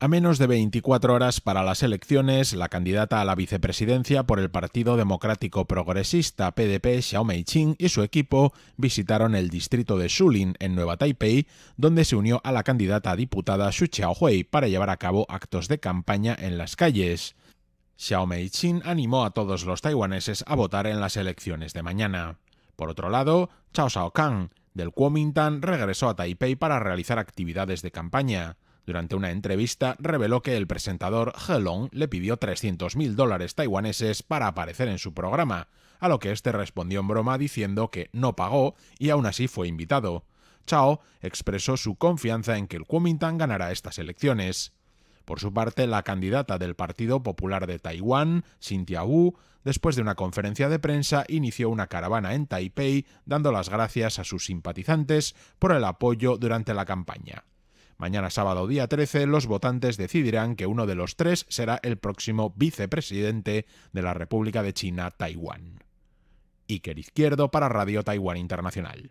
A menos de 24 horas para las elecciones, la candidata a la vicepresidencia por el Partido Democrático Progresista PDP, Xiao Mei-ching, y su equipo visitaron el distrito de Shulin, en Nueva Taipei, donde se unió a la candidata a diputada Xu Xiaohui para llevar a cabo actos de campaña en las calles. Xiao Mei-ching animó a todos los taiwaneses a votar en las elecciones de mañana. Por otro lado, Chao Shao-kang, del Kuomintang, regresó a Taipei para realizar actividades de campaña. Durante una entrevista reveló que el presentador He Long le pidió 300.000 dólares taiwaneses para aparecer en su programa, a lo que este respondió en broma diciendo que no pagó y aún así fue invitado. Chao expresó su confianza en que el Kuomintang ganará estas elecciones. Por su parte, la candidata del Partido Popular de Taiwán, Cynthia Wu, después de una conferencia de prensa, inició una caravana en Taipei dando las gracias a sus simpatizantes por el apoyo durante la campaña. Mañana sábado día 13 los votantes decidirán que uno de los tres será el próximo vicepresidente de la República de China-Taiwán. Iker Izquierdo para Radio Taiwán Internacional.